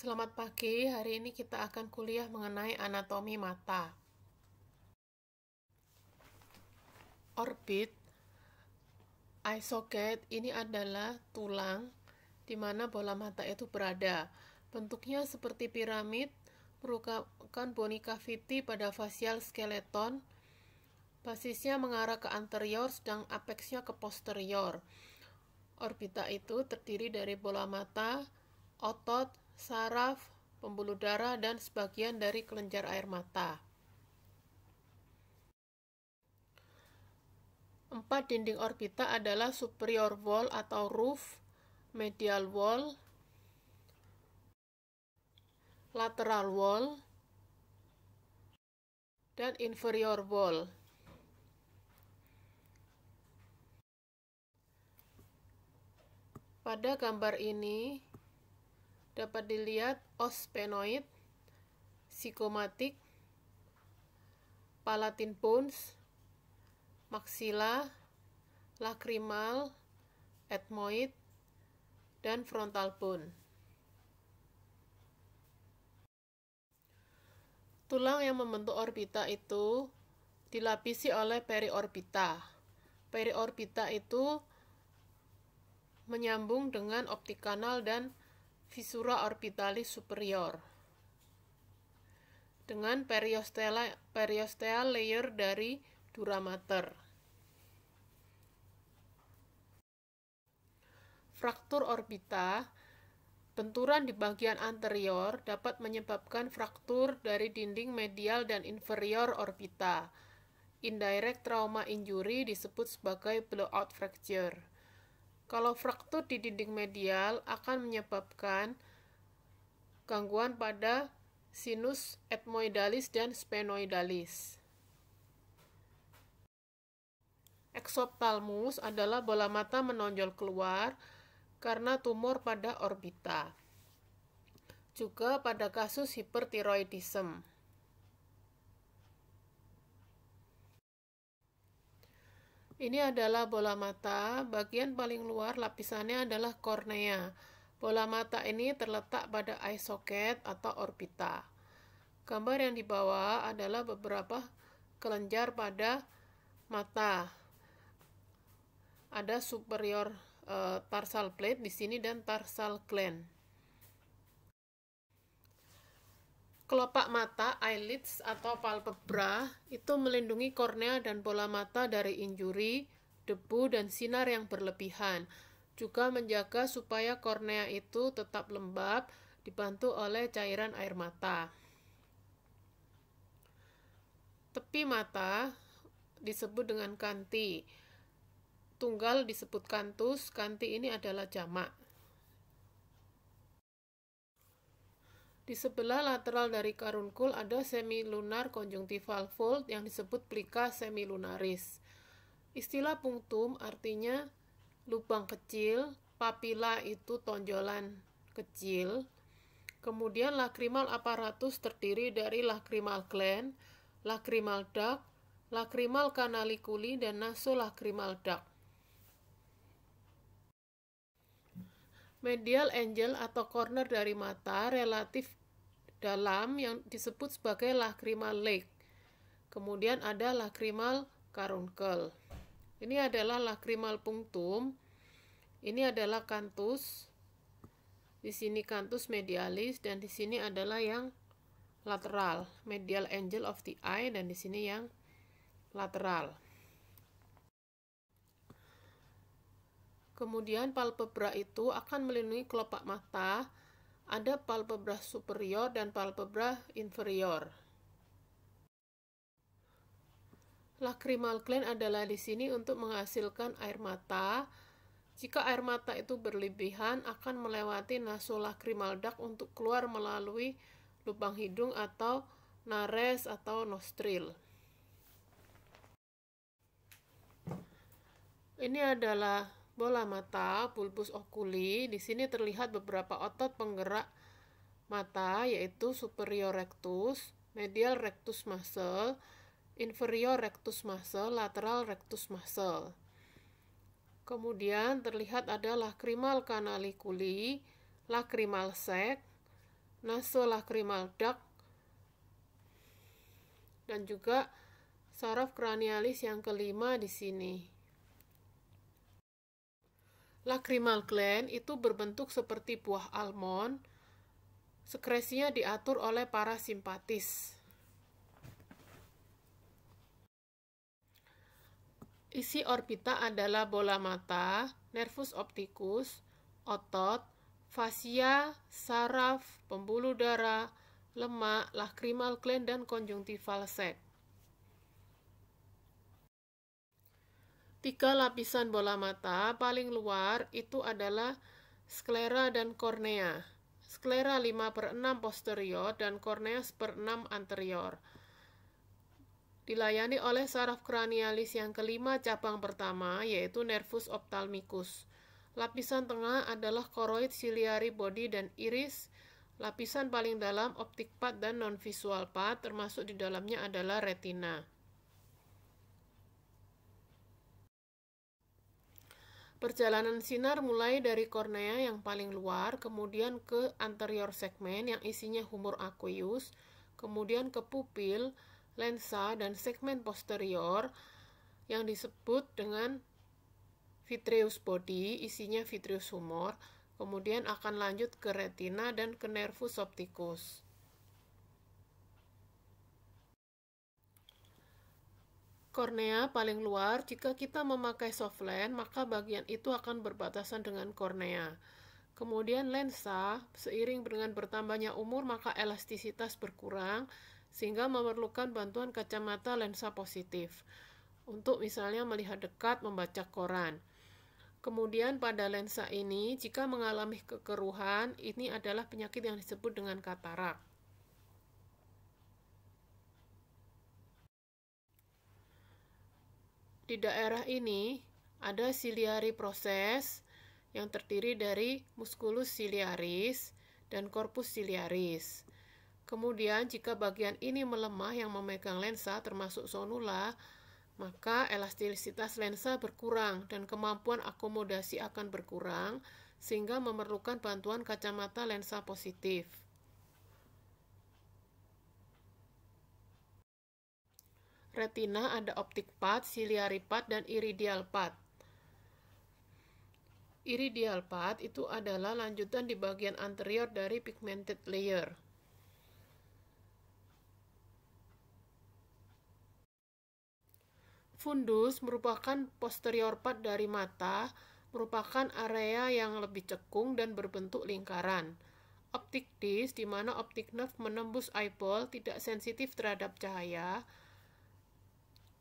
Selamat pagi, hari ini kita akan kuliah mengenai anatomi mata. Orbit eye socket ini adalah tulang di mana bola mata itu berada. Bentuknya seperti piramid, merupakan boneka cavity pada facial skeleton. Basisnya mengarah ke anterior, sedang apexnya ke posterior. Orbita itu terdiri dari bola mata, otot, saraf, pembuluh darah, dan sebagian dari kelenjar air mata. Empat dinding orbita adalah superior wall atau roof, medial wall, lateral wall, dan inferior wall. Pada gambar ini, dapat dilihat ospenoid, psikomatik, palatin bones, maksila, lacrimal, etmoid, dan frontal bone. Tulang yang membentuk orbita itu dilapisi oleh periorbita. Periorbita itu menyambung dengan optikanal dan visura orbitalis superior dengan periosteal, periosteal layer dari dura Fraktur orbita, benturan di bagian anterior dapat menyebabkan fraktur dari dinding medial dan inferior orbita. Indirect trauma injury disebut sebagai blowout fracture kalau fraktur di dinding medial akan menyebabkan gangguan pada sinus etmoidalis dan sphenoidalis. Eksoptalmus adalah bola mata menonjol keluar karena tumor pada orbita. Juga pada kasus hipertiroidisme. Ini adalah bola mata, bagian paling luar lapisannya adalah kornea. Bola mata ini terletak pada eye socket atau orbita. Gambar yang di bawah adalah beberapa kelenjar pada mata. Ada superior uh, tarsal plate di sini dan tarsal gland. Kelopak mata (eyelids) atau palpebra itu melindungi kornea dan bola mata dari injuri, debu, dan sinar yang berlebihan. Juga menjaga supaya kornea itu tetap lembab, dibantu oleh cairan air mata. Tepi mata disebut dengan kanti. Tunggal disebut kantus, kanti ini adalah jamak. Di sebelah lateral dari karunkul ada semilunar konjungtival fold yang disebut plica semilunaris. Istilah punctum artinya lubang kecil, papila itu tonjolan kecil. Kemudian lakrimal aparatus terdiri dari lakrimal gland, lakrimal duct, lakrimal canaliculi dan nasolakrimal duct. Medial angel atau corner dari mata relatif dalam yang disebut sebagai lacrimal lake. Kemudian ada lacrimal caruncle. Ini adalah lacrimal punctum. Ini adalah kantus. Di sini kantus medialis dan di sini adalah yang lateral, medial angle of the eye dan di sini yang lateral. Kemudian palpebra itu akan melindungi kelopak mata ada palpebra superior dan palpebra inferior. Lacrimal gland adalah di sini untuk menghasilkan air mata. Jika air mata itu berlebihan, akan melewati nasolakrimal duct untuk keluar melalui lubang hidung atau nares atau nostril. Ini adalah Bola mata, bulbus oculi, di sini terlihat beberapa otot penggerak mata yaitu superior rectus, medial rectus muscle, inferior rectus muscle, lateral rectus muscle. Kemudian terlihat ada lacrimal canaliculi, lacrimal sac, nasolacrimal duct, dan juga saraf kranialis yang kelima di sini. Lakrimal gland itu berbentuk seperti buah almond. Sekresinya diatur oleh para simpatis. Isi orbita adalah bola mata, nervus optikus, otot, fasia, saraf, pembuluh darah, lemak, lakrimal gland, dan konjungtival sac. Tiga lapisan bola mata paling luar itu adalah sklera dan kornea. Sklera 5 per 6 posterior dan kornea 1 per 6 anterior. Dilayani oleh saraf kranialis yang kelima cabang pertama, yaitu nervus ophthalmicus. Lapisan tengah adalah koroid ciliary body dan iris. Lapisan paling dalam optik pad dan non-visual pad, termasuk di dalamnya adalah retina. Perjalanan sinar mulai dari kornea yang paling luar, kemudian ke anterior segmen yang isinya humor aqueous, kemudian ke pupil, lensa, dan segmen posterior yang disebut dengan vitreous body, isinya vitreous humor, kemudian akan lanjut ke retina dan ke nervus opticus. kornea paling luar, jika kita memakai soft lens, maka bagian itu akan berbatasan dengan kornea. Kemudian lensa, seiring dengan bertambahnya umur, maka elastisitas berkurang, sehingga memerlukan bantuan kacamata lensa positif. Untuk misalnya melihat dekat, membaca koran. Kemudian pada lensa ini, jika mengalami kekeruhan, ini adalah penyakit yang disebut dengan katarak. Di daerah ini ada ciliary proses yang terdiri dari musculus ciliaris dan corpus ciliaris. Kemudian jika bagian ini melemah yang memegang lensa termasuk sonula, maka elastisitas lensa berkurang dan kemampuan akomodasi akan berkurang sehingga memerlukan bantuan kacamata lensa positif. retina ada optik path, ciliary path, dan iridial path. Iridial path itu adalah lanjutan di bagian anterior dari pigmented layer. Fundus merupakan posterior part dari mata, merupakan area yang lebih cekung dan berbentuk lingkaran. Optik disc, di mana optik nerve menembus eyeball, tidak sensitif terhadap cahaya,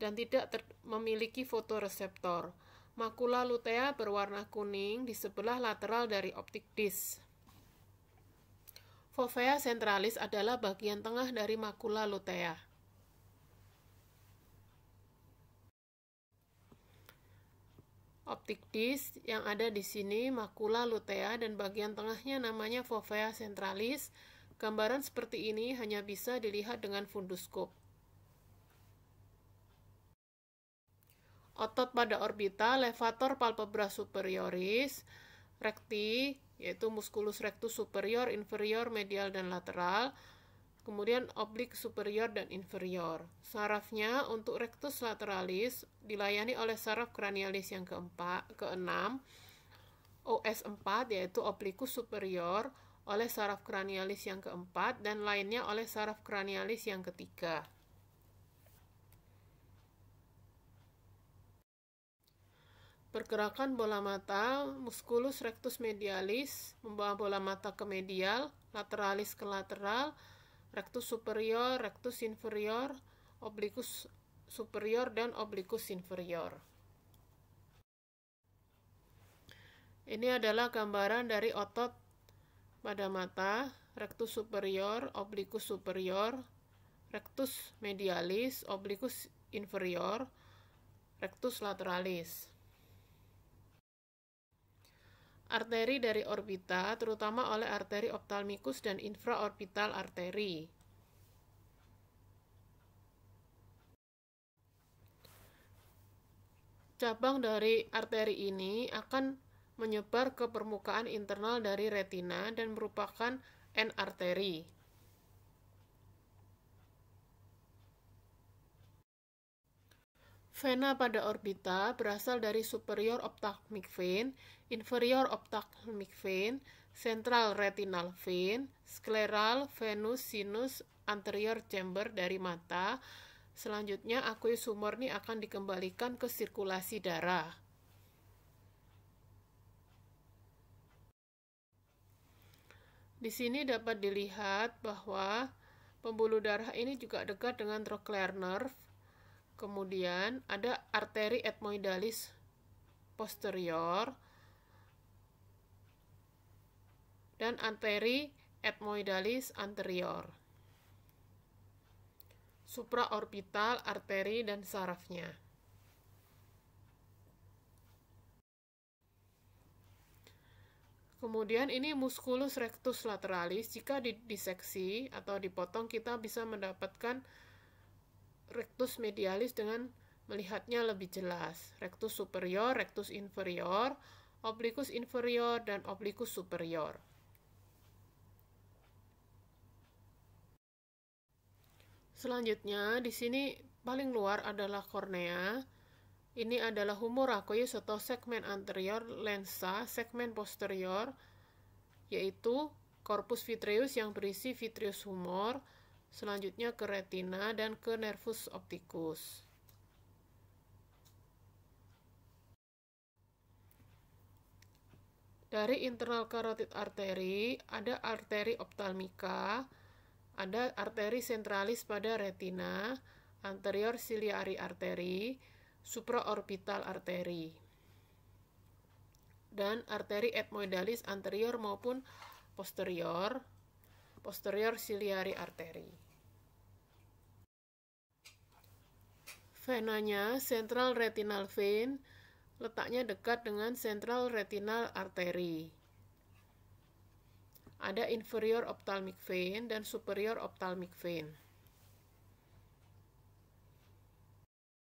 dan tidak memiliki fotoreseptor. Makula lutea berwarna kuning di sebelah lateral dari optik disk. Fovea centralis adalah bagian tengah dari makula lutea. optik disk yang ada di sini makula lutea dan bagian tengahnya namanya fovea centralis. Gambaran seperti ini hanya bisa dilihat dengan funduskop. otot pada orbita, levator palpebra superioris, recti, yaitu musculus rectus superior, inferior, medial, dan lateral, kemudian oblik superior dan inferior. Sarafnya untuk rectus lateralis dilayani oleh saraf cranialis yang keempat, keenam, OS4 yaitu oblikus superior oleh saraf cranialis yang keempat dan lainnya oleh saraf cranialis yang ketiga. Pergerakan bola mata, musculus rectus medialis, membawa bola mata ke medial, lateralis ke lateral, rectus superior, rectus inferior, obliquus superior, dan obliquus inferior. Ini adalah gambaran dari otot pada mata, rectus superior, obliquus superior, rectus medialis, obliquus inferior, rectus lateralis arteri dari orbita, terutama oleh arteri optalmikus dan infraorbital arteri. Cabang dari arteri ini akan menyebar ke permukaan internal dari retina dan merupakan N arteri. Vena pada orbita berasal dari superior ophthalmic vein, inferior ophthalmic vein, central retinal vein, scleral, venous sinus, anterior chamber dari mata. Selanjutnya aqueous humor ini akan dikembalikan ke sirkulasi darah. Di sini dapat dilihat bahwa pembuluh darah ini juga dekat dengan trochlear nerve Kemudian ada arteri etmoidalis posterior dan arteri etmoidalis anterior. Supraorbital, arteri dan sarafnya. Kemudian ini musculus rectus lateralis jika diseksi atau dipotong kita bisa mendapatkan rectus medialis dengan melihatnya lebih jelas. Rectus superior, rectus inferior, obliquus inferior, dan obliquus superior. Selanjutnya, di sini paling luar adalah kornea. Ini adalah humoracoides atau segmen anterior lensa, segmen posterior, yaitu korpus vitreus yang berisi vitreous humor, selanjutnya ke retina dan ke nervus optikus. Dari internal carotid arteri, ada arteri optalmika, ada arteri sentralis pada retina, anterior ciliary arteri, supraorbital arteri, dan arteri etmoidalis anterior maupun posterior, posterior ciliary artery. Venanya central retinal vein letaknya dekat dengan central retinal artery. Ada inferior ophthalmic vein dan superior ophthalmic vein.